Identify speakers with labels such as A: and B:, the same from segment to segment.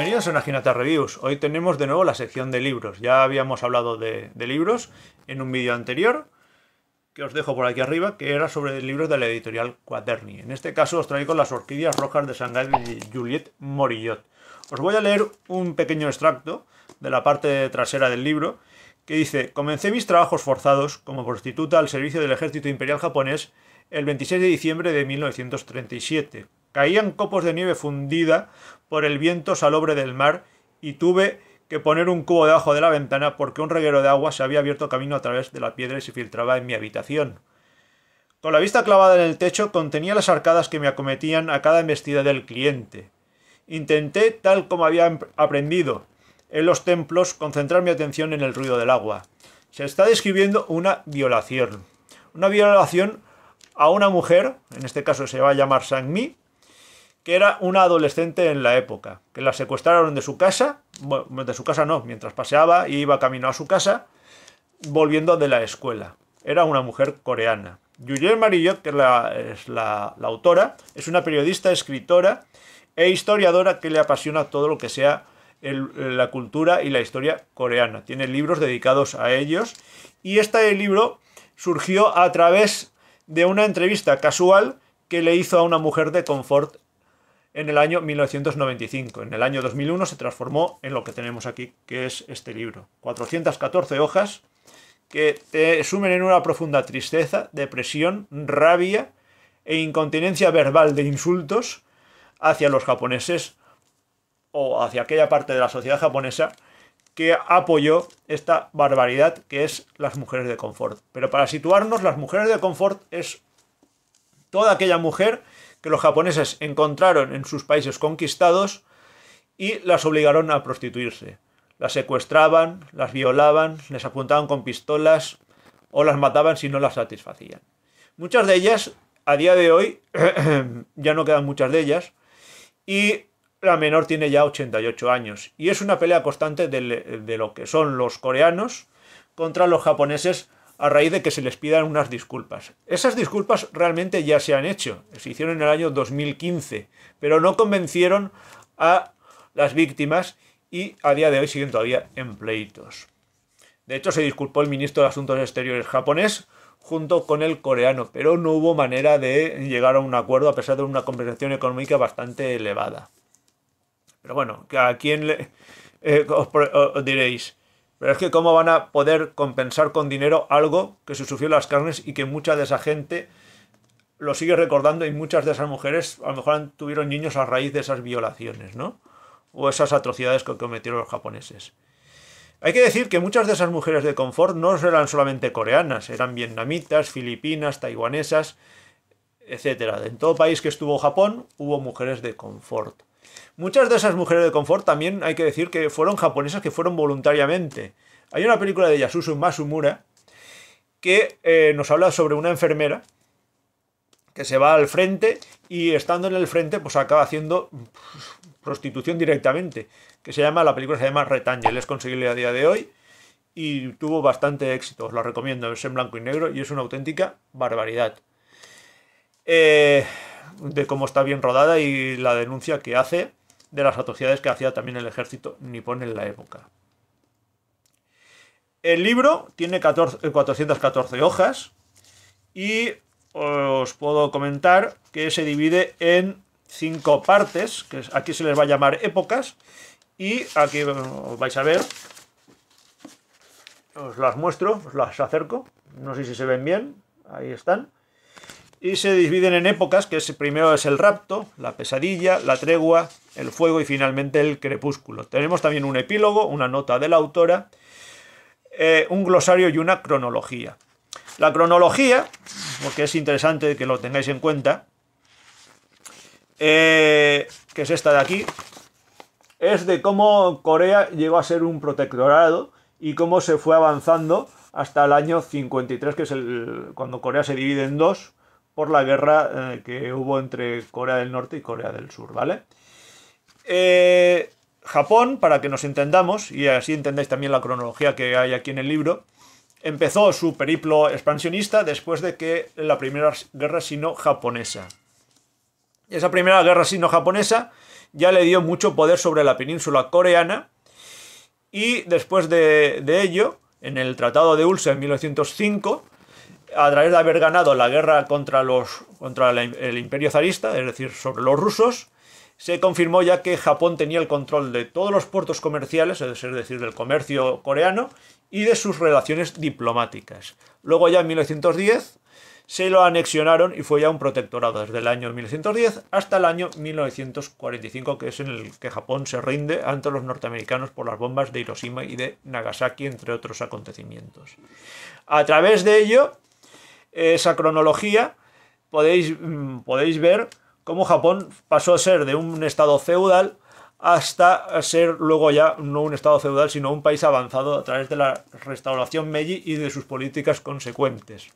A: Bienvenidos a Naginata Reviews. Hoy tenemos de nuevo la sección de libros. Ya habíamos hablado de, libros en un vídeo anterior, que os dejo por aquí arriba, que era sobre libros de la editorial Quaterni. En este caso os traigo Las orquídeas rojas de Shanghai de Juliette Morillot. Os voy a leer un pequeño extracto de la parte trasera del libro, que dice, comencé mis trabajos forzados como prostituta al servicio del ejército imperial japonés el 26 de diciembre de 1937, Caían copos de nieve fundida por el viento salobre del mar y tuve que poner un cubo debajo de la ventana porque un reguero de agua se había abierto camino a través de la piedra y se filtraba en mi habitación. Con la vista clavada en el techo contenía las arcadas que me acometían a cada embestida del cliente. Intenté, tal como había aprendido en los templos, concentrar mi atención en el ruido del agua. Se está describiendo una violación. Una violación a una mujer, en este caso se va a llamar Sangmi, que era una adolescente en la época, que la secuestraron de su casa, bueno, de su casa no, mientras paseaba y iba camino a su casa, volviendo de la escuela. Era una mujer coreana. Yuyel marillo que es, la, autora, es una periodista, escritora e historiadora que le apasiona todo lo que sea la cultura y la historia coreana. Tiene libros dedicados a ellos y este libro surgió a través de una entrevista casual que le hizo a una mujer de confort en el año 1995. En el año 2001 se transformó en lo que tenemos aquí, que es este libro. 414 hojas que te sumen en una profunda tristeza, depresión, rabia e incontinencia verbal de insultos hacia los japoneses o hacia aquella parte de la sociedad japonesa que apoyó esta barbaridad que es las mujeres de confort. Pero para situarnos, las mujeres de confort es toda aquella mujer que los japoneses encontraron en sus países conquistados y las obligaron a prostituirse. Las secuestraban, las violaban, les apuntaban con pistolas o las mataban si no las satisfacían. Muchas de ellas, a día de hoy, ya no quedan muchas de ellas, y la menor tiene ya 88 años. Y es una pelea constante de, lo que son los coreanos contra los japoneses a raíz de que se les pidan unas disculpas. Esas disculpas realmente ya se han hecho, se hicieron en el año 2015, pero no convencieron a las víctimas y a día de hoy siguen todavía en pleitos. De hecho, se disculpó el ministro de Asuntos Exteriores japonés junto con el coreano, pero no hubo manera de llegar a un acuerdo a pesar de una compensación económica bastante elevada. Pero bueno, ¿a quién le, eh, os diréis? Pero es que cómo van a poder compensar con dinero algo que se sufrió las carnes y que mucha de esa gente lo sigue recordando y muchas de esas mujeres a lo mejor tuvieron niños a raíz de esas violaciones, ¿no? O esas atrocidades que cometieron los japoneses. Hay que decir que muchas de esas mujeres de confort no eran solamente coreanas, eran vietnamitas, filipinas, taiwanesas, etc. En todo país que estuvo Japón hubo mujeres de confort. Muchas de esas mujeres de confort también hay que decir que fueron japonesas que fueron voluntariamente. Hay una película de Yasusu Masumura que eh, nos habla sobre una enfermera que se va al frente y estando en el frente pues acaba haciendo prostitución directamente, que se llama, la película se llama Retangel, es conseguirle a día de hoy y tuvo bastante éxito, os la recomiendo, es en blanco y negro y es una auténtica barbaridad. Eh, de cómo está bien rodada y la denuncia que hace de las atrocidades que hacía también el ejército nipón en la época. El libro tiene 14, 414 eh, hojas y os puedo comentar que se divide en cinco partes, que aquí se les va a llamar épocas, y aquí eh, os vais a ver, os las muestro, os las acerco, no sé si se ven bien, ahí están y se dividen en épocas, que es, primero es el rapto, la pesadilla, la tregua, el fuego y finalmente el crepúsculo. Tenemos también un epílogo, una nota de la autora, eh, un glosario y una cronología. La cronología, porque es interesante que lo tengáis en cuenta, eh, que es esta de aquí, es de cómo Corea llegó a ser un protectorado y cómo se fue avanzando hasta el año 53, que es el, cuando Corea se divide en dos, por la guerra eh, que hubo entre Corea del Norte y Corea del Sur, ¿vale? Eh, Japón, para que nos entendamos, y así entendáis también la cronología que hay aquí en el libro, empezó su periplo expansionista después de que la primera guerra sino-japonesa. Esa primera guerra sino-japonesa ya le dio mucho poder sobre la península coreana y después de, de ello, en el Tratado de Ulsa en 1905, a través de haber ganado la guerra contra, los, contra el imperio zarista, es decir, sobre los rusos, se confirmó ya que Japón tenía el control de todos los puertos comerciales, es decir, del comercio coreano, y de sus relaciones diplomáticas. Luego ya en 1910 se lo anexionaron y fue ya un protectorado desde el año 1910 hasta el año 1945, que es en el que Japón se rinde ante los norteamericanos por las bombas de Hiroshima y de Nagasaki, entre otros acontecimientos. A través de ello, esa cronología, podéis, mm, podéis ver cómo Japón pasó a ser de un estado feudal hasta ser luego ya no un estado feudal, sino un país avanzado a través de la restauración Meiji y de sus políticas consecuentes.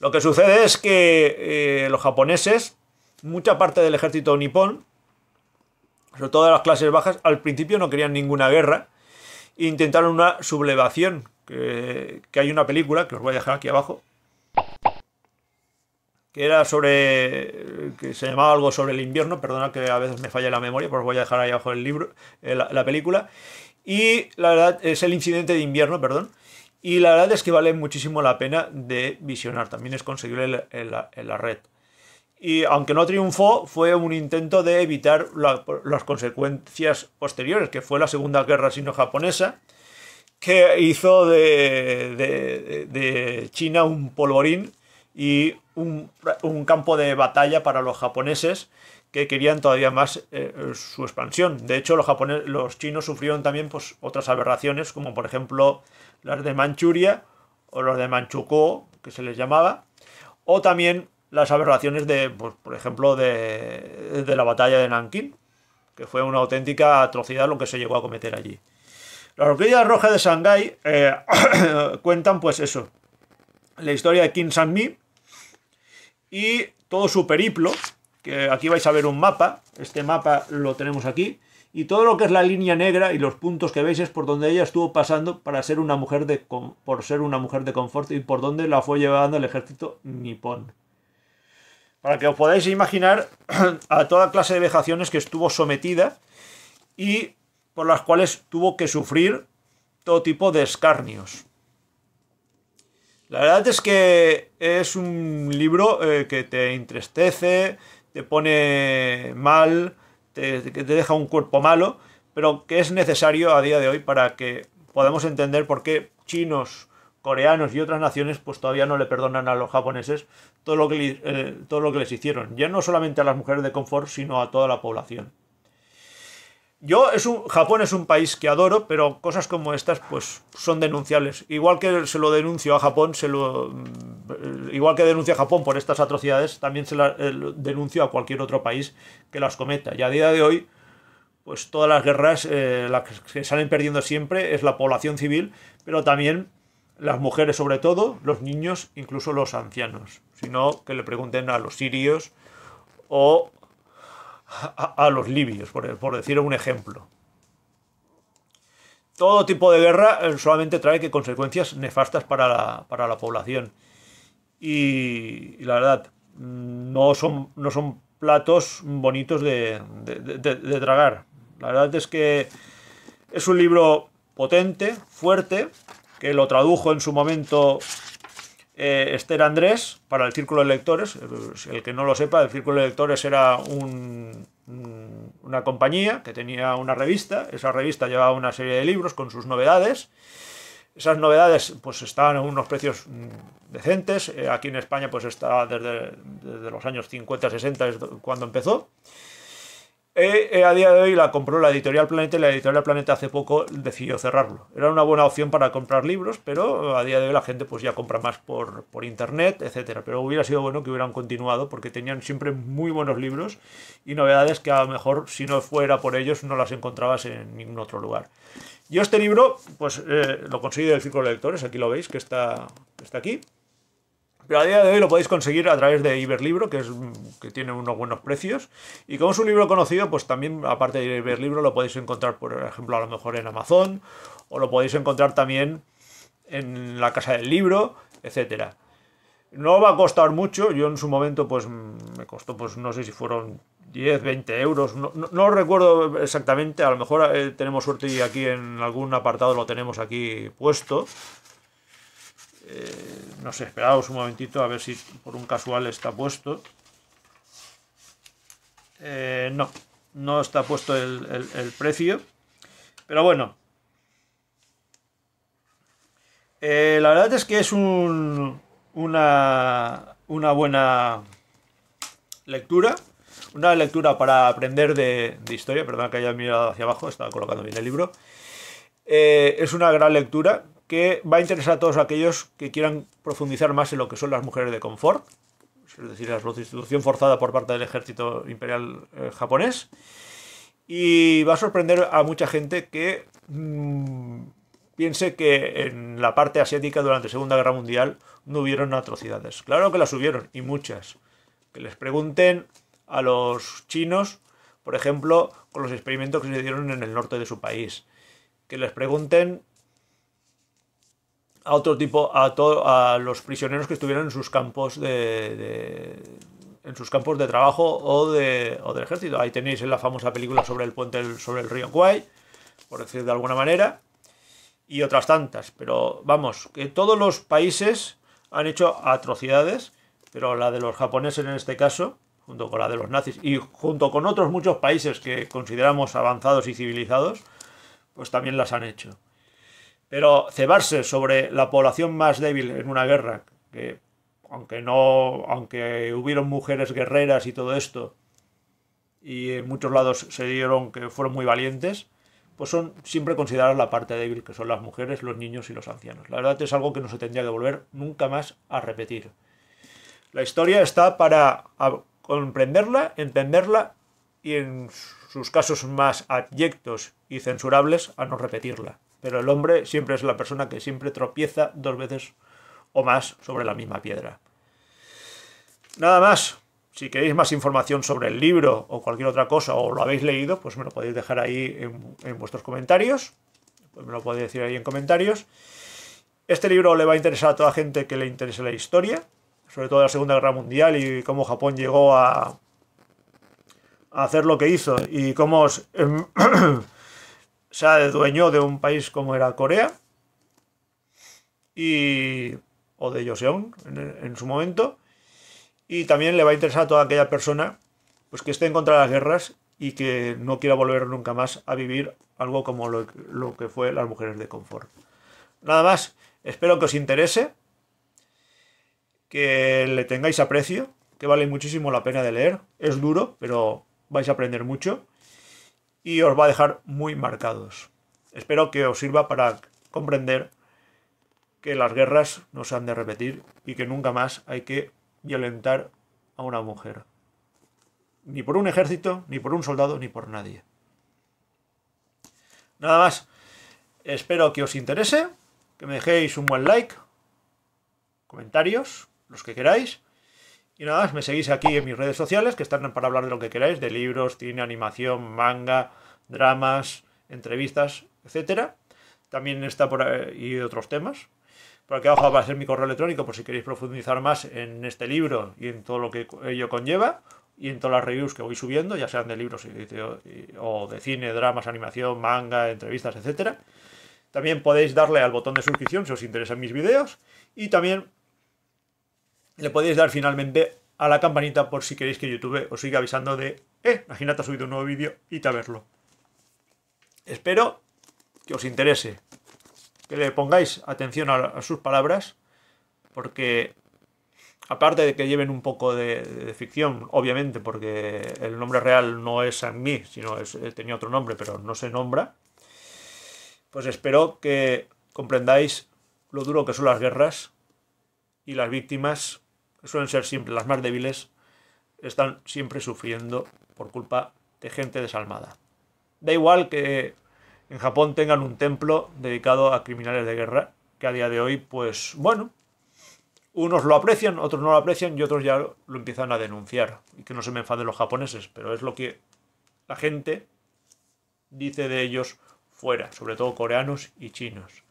A: Lo que sucede es que eh, los japoneses, mucha parte del ejército nipón, sobre todo de las clases bajas, al principio no querían ninguna guerra e intentaron una sublevación que, hay una película, que os voy a dejar aquí abajo, que era sobre, que se llamaba algo sobre el invierno, perdona que a veces me falla la memoria, pero os voy a dejar ahí abajo el libro, eh, la, película, y la verdad es el incidente de invierno, perdón, y la verdad es que vale muchísimo la pena de visionar, también es conseguirle en la, red y aunque no triunfó, fue un intento de evitar las consecuencias posteriores, que fue la Segunda Guerra Sino-Japonesa, que hizo de, de, China un polvorín y un, campo de batalla para los japoneses que querían todavía más eh, su expansión. De hecho, los, japoneses, los chinos sufrieron también pues, otras aberraciones, como por ejemplo las de Manchuria o las de Manchukuo, que se les llamaba, o también las aberraciones de, pues, por ejemplo, de, de la batalla de Nankín, que fue una auténtica atrocidad lo que se llegó a cometer allí. Las Orquídea Roja de Shanghái eh, cuentan pues eso, la historia de Kim Sang-mi y todo su periplo, que aquí vais a ver un mapa, este mapa lo tenemos aquí, y todo lo que es la línea negra y los puntos que veis es por donde ella estuvo pasando para ser una mujer de, por ser una mujer de confort y por donde la fue llevando el ejército nipón. Para que os podáis imaginar a toda clase de vejaciones que estuvo sometida y por las cuales tuvo que sufrir todo tipo de escarnios. La verdad es que es un libro eh, que te entristece, te pone mal, te, te deja un cuerpo malo, pero que es necesario a día de hoy para que podamos entender por qué chinos, coreanos y otras naciones pues todavía no le perdonan a los japoneses todo eh, todo lo que les hicieron, ya no solamente a las mujeres de confort, sino a toda la población. Yo, es un, Japón es un país que adoro, pero cosas como estas, pues, son denunciables. Igual que se lo denuncio a Japón, se lo, mm, igual que denuncio a Japón por estas atrocidades, también se las eh, denuncio a cualquier otro país que las cometa. Y a día de hoy, pues, todas las guerras, eh, las que salen perdiendo siempre es la población civil, pero también las mujeres sobre todo, los niños, incluso los ancianos. Si no, que le pregunten a los sirios o a, los libios, por, decir un ejemplo. Todo tipo de guerra eh, solamente trae que consecuencias nefastas para la, para la población. Y, la verdad, mm, no son, no son platos bonitos de, de tragar. La verdad es que es un libro potente, fuerte, que lo tradujo en su momento eh, este era Andrés para el Círculo de Lectores. Eh, pues, el que no lo sepa, el Círculo de Lectores era una compañía que tenía una revista. Esa revista llevaba una serie de libros con sus novedades. Esas novedades pues estaban a unos precios mm, decentes. Eh, aquí en España pues está desde, desde los años 50-60 cuando empezó. E, e, a día de hoy la compró la editorial Planeta y la editorial Planeta hace poco decidió cerrarlo. Era una buena opción para comprar libros, pero a día de hoy la gente pues ya compra más por, internet, etcétera. Pero hubiera sido bueno que hubieran continuado porque tenían siempre muy buenos libros y novedades que a lo mejor si no fuera por ellos no las encontrabas en ningún otro lugar. Yo este libro pues eh, lo conseguí del Círculo de Lectores, aquí lo veis que está, que está aquí. Pero a día de hoy lo podéis conseguir a través de Iberlibro, que, es, que tiene unos buenos precios. Y como es un libro conocido, pues también, aparte de Iberlibro, lo podéis encontrar, por ejemplo, a lo mejor en Amazon, o lo podéis encontrar también en la Casa del Libro, etcétera. No va a costar mucho, yo en su momento pues me costó, pues no sé si fueron 10, 20 euros, no, recuerdo exactamente, a lo mejor eh, tenemos suerte y aquí en algún apartado lo tenemos aquí puesto. Eh, no sé, esperaos un momentito a ver si por un casual está puesto. Eh, no, no está puesto el, precio. Pero bueno. Eh, la verdad es que es una, buena lectura. Una lectura para aprender de, historia. Perdón que haya mirado hacia abajo, estaba colocando bien el libro. Eh, es una gran lectura que va a interesar a todos aquellos que quieran profundizar más en lo que son las mujeres de confort, es decir, la prostitución forzada por parte del ejército imperial eh, japonés. Y va a sorprender a mucha gente que mm, piense que en la parte asiática durante la Segunda Guerra Mundial no hubieron atrocidades. Claro que las hubieron, y muchas. Que les pregunten a los chinos, por ejemplo, con los experimentos que se dieron en el norte de su país. Que les pregunten a otro tipo, a, a los prisioneros que estuvieron en sus campos de, en sus campos de trabajo o, de, o del ejército. Ahí tenéis en la famosa película sobre el puente sobre el río Kwai, por decir de alguna manera, y otras tantas. Pero vamos, que todos los países han hecho atrocidades, pero la de los japoneses en este caso, junto con la de los nazis y junto con otros muchos países que consideramos avanzados y civilizados, pues también las han hecho. Pero cebarse sobre la población más débil en una guerra, que aunque no, aunque hubieron mujeres guerreras y todo esto, y en muchos lados se dieron que fueron muy valientes, pues son siempre consideradas la parte débil, que son las mujeres, los niños y los ancianos. La verdad es algo que no se tendría que volver nunca más a repetir. La historia está para comprenderla, entenderla y en sus casos más abyectos y censurables a no repetirla. Pero el hombre siempre es la persona que siempre tropieza dos veces o más sobre la misma piedra. Nada más. Si queréis más información sobre el libro o cualquier otra cosa o lo habéis leído, pues me lo podéis dejar ahí en, vuestros comentarios. Pues me lo podéis decir ahí en comentarios. Este libro le va a interesar a toda gente que le interese la historia, sobre todo la Segunda Guerra Mundial y cómo Japón llegó a, a hacer lo que hizo y cómo... Em- se dueño de un país como era Corea y o de Joseon en, en, su momento y también le va a interesar a toda aquella persona pues que esté en contra de las guerras y que no quiera volver nunca más a vivir algo como lo, lo que fue las mujeres de confort. Nada más, espero que os interese, que le tengáis aprecio, que vale muchísimo la pena de leer, es duro, pero vais a aprender mucho y os va a dejar muy marcados. Espero que os sirva para comprender que las guerras no se han de repetir y que nunca más hay que violentar a una mujer. Ni por un ejército, ni por un soldado, ni por nadie. Nada más. Espero que os interese, que me dejéis un buen like, comentarios, los que queráis. Y nada más, me seguís aquí en mis redes sociales, que están para hablar de lo que queráis, de libros, cine, animación, manga, dramas, entrevistas, etcétera. También está por ahí y otros temas. Por aquí abajo va a ser mi correo electrónico por si queréis profundizar más en este libro y en todo lo que ello conlleva y en todas las reviews que voy subiendo, ya sean de libros o de cine, dramas, animación, manga, entrevistas, etcétera. También podéis darle al botón de suscripción si os interesan mis videos y también le podéis dar finalmente a la campanita por si queréis que YouTube os siga avisando de, eh, imagínate ha subido un nuevo vídeo y a verlo. Espero que os interese, que le pongáis atención a, sus palabras, porque aparte de que lleven un poco de, ficción, obviamente, porque el nombre real no es San mí, sino es, eh, tenía otro nombre, pero no se nombra, pues espero que comprendáis lo duro que son las guerras y las víctimas suelen ser siempre las más débiles, están siempre sufriendo por culpa de gente desalmada. Da igual que en Japón tengan un templo dedicado a criminales de guerra, que a día de hoy, pues bueno, unos lo aprecian, otros no lo aprecian y otros ya lo empiezan a denunciar. Y que no se me enfaden los japoneses, pero es lo que la gente dice de ellos fuera, sobre todo coreanos y chinos.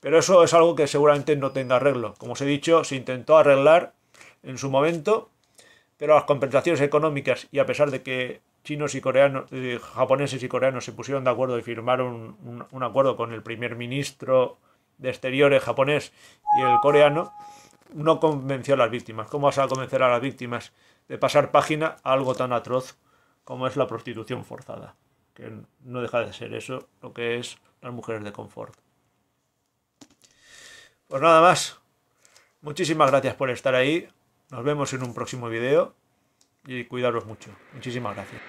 A: Pero eso es algo que seguramente no tenga arreglo. Como os he dicho, se intentó arreglar en su momento, pero las compensaciones económicas y a pesar de que chinos y coreanos, eh, japoneses y coreanos se pusieron de acuerdo y firmaron un, un, acuerdo con el primer ministro de Exteriores japonés y el coreano, no convenció a las víctimas. ¿Cómo vas a convencer a las víctimas de pasar página a algo tan atroz como es la prostitución forzada? Que no deja de ser eso lo que es las mujeres de confort. Pues nada más. Muchísimas gracias por estar ahí. Nos vemos en un próximo video y cuidaros mucho. Muchísimas gracias.